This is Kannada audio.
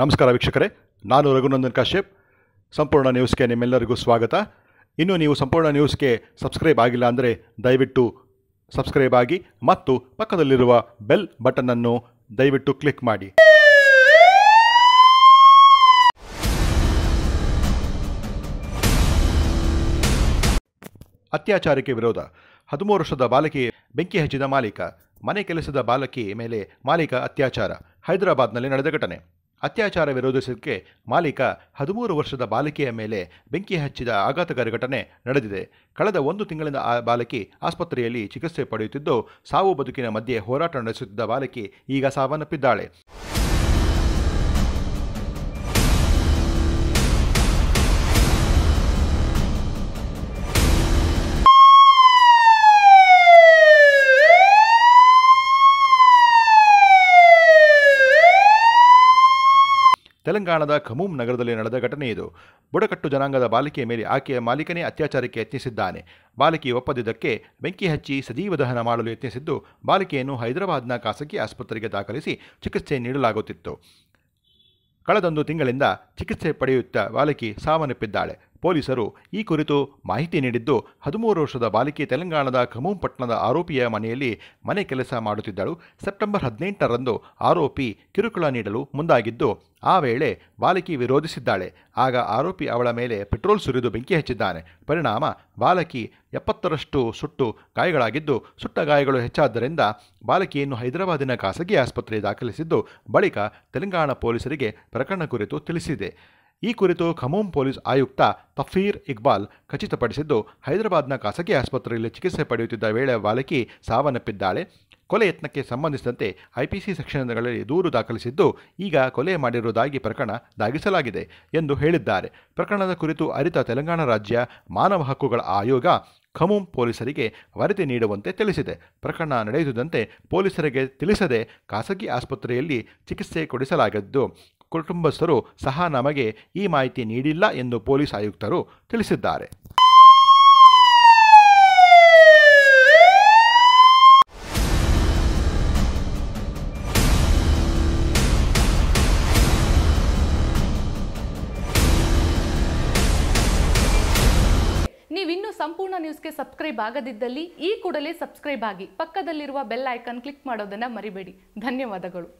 ನಮಸ್ಕಾರ ವೀಕ್ಷಕರೇ ನಾನು ರಘುನಂದನ್ ಕಾಶ್ಯಪ್ ಸಂಪೂರ್ಣ ನ್ಯೂಸ್ಗೆ ನಿಮ್ಮೆಲ್ಲರಿಗೂ ಸ್ವಾಗತ ಇನ್ನು ನೀವು ಸಂಪೂರ್ಣ ನ್ಯೂಸ್ಗೆ ಸಬ್ಸ್ಕ್ರೈಬ್ ಆಗಿಲ್ಲ ಅಂದರೆ ದಯವಿಟ್ಟು ಸಬ್ಸ್ಕ್ರೈಬ್ ಆಗಿ ಮತ್ತು ಪಕ್ಕದಲ್ಲಿರುವ ಬೆಲ್ ಬಟನನ್ನು ದಯವಿಟ್ಟು ಕ್ಲಿಕ್ ಮಾಡಿ ಅತ್ಯಾಚಾರಕ್ಕೆ ವಿರೋಧ ಹದಿಮೂರು ವರ್ಷದ ಬಾಲಕಿ ಬೆಂಕಿ ಹಚ್ಚಿದ ಮಾಲೀಕ ಮನೆ ಕೆಲಸದ ಬಾಲಕಿ ಮೇಲೆ ಮಾಲೀಕ ಅತ್ಯಾಚಾರ ಹೈದರಾಬಾದ್ನಲ್ಲಿ ನಡೆದ ಘಟನೆ ಅತ್ಯಾಚಾರ ವಿರೋಧಿಸಲಿಕ್ಕೆ ಮಾಲೀಕ ಹದಿಮೂರು ವರ್ಷದ ಬಾಲಕಿಯ ಮೇಲೆ ಬೆಂಕಿ ಹಚ್ಚಿದ ಆಘಾತಕಾರಿ ಘಟನೆ ನಡೆದಿದೆ ಕಳೆದ ಒಂದು ತಿಂಗಳಿನ ಆ ಬಾಲಕಿ ಆಸ್ಪತ್ರೆಯಲ್ಲಿ ಚಿಕಿತ್ಸೆ ಪಡೆಯುತ್ತಿದ್ದು ಸಾವು ಬದುಕಿನ ಮಧ್ಯೆ ಹೋರಾಟ ನಡೆಸುತ್ತಿದ್ದ ಬಾಲಕಿ ಈಗ ಸಾವನ್ನಪ್ಪಿದ್ದಾಳೆ ತೆಲಂಗಾಣದ ಖಮೂಮ್ ನಗರದಲ್ಲಿ ನಡೆದ ಘಟನೆ ಇದು ಬುಡಕಟ್ಟು ಜನಾಂಗದ ಬಾಲಕಿಯ ಮೇಲೆ ಆಕೆಯ ಮಾಲೀಕನೇ ಅತ್ಯಾಚಾರಕ್ಕೆ ಯತ್ನಿಸಿದ್ದಾನೆ ಬಾಲಕಿ ಒಪ್ಪದಿದ್ದಕ್ಕೆ ಬೆಂಕಿ ಹಚ್ಚಿ ಸಜೀವ ದಹನ ಮಾಡಲು ಯತ್ನಿಸಿದ್ದು ಬಾಲಕಿಯನ್ನು ಹೈದರಾಬಾದ್ನ ಖಾಸಗಿ ಆಸ್ಪತ್ರೆಗೆ ದಾಖಲಿಸಿ ಚಿಕಿತ್ಸೆ ನೀಡಲಾಗುತ್ತಿತ್ತು ಕಳೆದೊಂದು ತಿಂಗಳಿಂದ ಚಿಕಿತ್ಸೆ ಪಡೆಯುತ್ತಾ ಬಾಲಕಿ ಸಾವನ್ನಪ್ಪಿದ್ದಾಳೆ ಪೊಲೀಸರು ಈ ಕುರಿತು ಮಾಹಿತಿ ನೀಡಿದ್ದು ಹದಿಮೂರು ವರ್ಷದ ಬಾಲಿಕೆ ತೆಲಂಗಾಣದ ಖಮೂಂಪಟ್ಟಣದ ಆರೋಪಿಯ ಮನೆಯಲ್ಲಿ ಮನೆ ಕೆಲಸ ಮಾಡುತ್ತಿದ್ದಳು ಸೆಪ್ಟೆಂಬರ್ ಹದಿನೆಂಟರಂದು ಆರೋಪಿ ಕಿರುಕುಳ ನೀಡಲು ಮುಂದಾಗಿದ್ದು ಆ ವೇಳೆ ಬಾಲಕಿ ವಿರೋಧಿಸಿದ್ದಾಳೆ ಆಗ ಆರೋಪಿ ಅವಳ ಮೇಲೆ ಪೆಟ್ರೋಲ್ ಸುರಿದು ಬೆಂಕಿ ಹಚ್ಚಿದ್ದಾನೆ ಪರಿಣಾಮ ಬಾಲಕಿ ಎಪ್ಪತ್ತರಷ್ಟು ಸುಟ್ಟು ಗಾಯಗಳಾಗಿದ್ದು ಸುಟ್ಟ ಗಾಯಗಳು ಹೆಚ್ಚಾದ್ದರಿಂದ ಬಾಲಕಿಯನ್ನು ಹೈದರಾಬಾದಿನ ಖಾಸಗಿ ಆಸ್ಪತ್ರೆ ದಾಖಲಿಸಿದ್ದು ಬಳಿಕ ತೆಲಂಗಾಣ ಪೊಲೀಸರಿಗೆ ಪ್ರಕರಣ ಕುರಿತು ತಿಳಿಸಿದೆ ಈ ಕುರಿತು ಖಮೋಮ್ ಪೊಲೀಸ್ ಆಯುಕ್ತ ತಫೀರ್ ಇಕ್ಬಾಲ್ ಖಚಿತಪಡಿಸಿದ್ದು ಹೈದರಾಬಾದ್ನ ಖಾಸಗಿ ಆಸ್ಪತ್ರೆಯಲ್ಲಿ ಚಿಕಿತ್ಸೆ ಪಡೆಯುತ್ತಿದ್ದ ವೇಳೆ ಬಾಲಕಿ ಸಾವನ್ನಪ್ಪಿದ್ದಾಳೆ ಕೊಲೆ ಯತ್ನಕ್ಕೆ ಸಂಬಂಧಿಸಿದಂತೆ ಐಪಿಸಿ ಸೆಕ್ಷನ್ಗಳಲ್ಲಿ ದೂರು ದಾಖಲಿಸಿದ್ದು ಈಗ ಕೊಲೆ ಮಾಡಿರುವುದಾಗಿ ಪ್ರಕರಣ ದಾಗಿಸಲಾಗಿದೆ ಎಂದು ಹೇಳಿದ್ದಾರೆ ಪ್ರಕರಣದ ಕುರಿತು ಅರಿತ ತೆಲಂಗಾಣ ರಾಜ್ಯ ಮಾನವ ಹಕ್ಕುಗಳ ಆಯೋಗ ಖಮುಂ ಪೊಲೀಸರಿಗೆ ವರದಿ ನೀಡುವಂತೆ ತಿಳಿಸಿದೆ ಪ್ರಕರಣ ನಡೆಯುತ್ತಿದ್ದಂತೆ ಪೊಲೀಸರಿಗೆ ತಿಳಿಸದೆ ಖಾಸಗಿ ಆಸ್ಪತ್ರೆಯಲ್ಲಿ ಚಿಕಿತ್ಸೆ ಕೊಡಿಸಲಾಗಿದ್ದು ಕುಟುಂಬಸ್ಥರು ಸಹ ನಮಗೆ ಈ ಮಾಹಿತಿ ನೀಡಿಲ್ಲ ಎಂದು ಪೊಲೀಸ್ ಆಯುಕ್ತರು ತಿಳಿಸಿದ್ದಾರೆ ನೀವಿನ್ನೂ ಸಂಪೂರ್ಣ ನ್ಯೂಸ್ಗೆ ಸಬ್ಸ್ಕ್ರೈಬ್ ಆಗದಿದ್ದಲ್ಲಿ ಈ ಕೂಡಲೇ ಸಬ್ಸ್ಕ್ರೈಬ್ ಆಗಿ ಪಕ್ಕದಲ್ಲಿರುವ ಬೆಲ್ ಐಕಾನ್ ಕ್ಲಿಕ್ ಮಾಡೋದನ್ನು ಮರಿಬೇಡಿ ಧನ್ಯವಾದಗಳು